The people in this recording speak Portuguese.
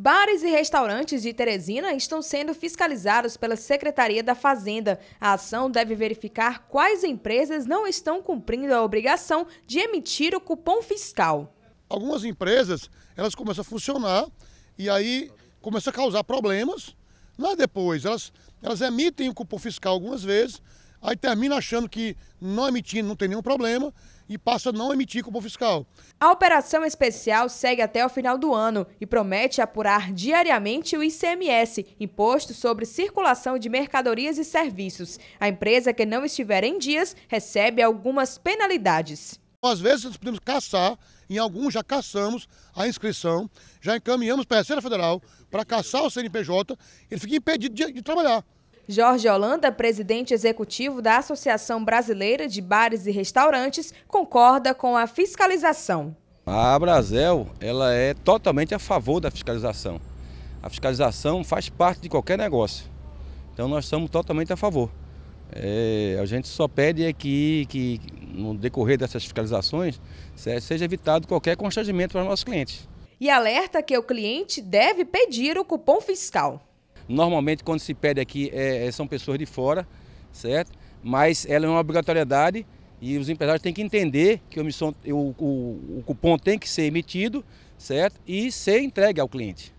Bares e restaurantes de Teresina estão sendo fiscalizados pela Secretaria da Fazenda. A ação deve verificar quais empresas não estão cumprindo a obrigação de emitir o cupom fiscal. Algumas empresas, elas começam a funcionar e aí começam a causar problemas. Mas depois, elas, elas emitem o cupom fiscal algumas vezes, aí termina achando que não emitindo não tem nenhum problema e passa a não emitir cupom fiscal. A operação especial segue até o final do ano e promete apurar diariamente o ICMS, Imposto sobre Circulação de Mercadorias e Serviços. A empresa que não estiver em dias recebe algumas penalidades. Então, às vezes nós podemos caçar, em alguns já caçamos a inscrição, já encaminhamos para a Receita Federal para caçar o CNPJ, ele fica impedido de, de trabalhar. Jorge Holanda, presidente executivo da Associação Brasileira de Bares e Restaurantes, concorda com a fiscalização. A Brasel, ela é totalmente a favor da fiscalização. A fiscalização faz parte de qualquer negócio. Então nós estamos totalmente a favor. É, a gente só pede é que, que, no decorrer dessas fiscalizações seja evitado qualquer constrangimento para os nossos clientes. E alerta que o cliente deve pedir o cupom fiscal. Normalmente quando se pede aqui é, é, são pessoas de fora, certo? Mas ela é uma obrigatoriedade e os empresários têm que entender que o, o, o cupom tem que ser emitido, certo? E ser entregue ao cliente.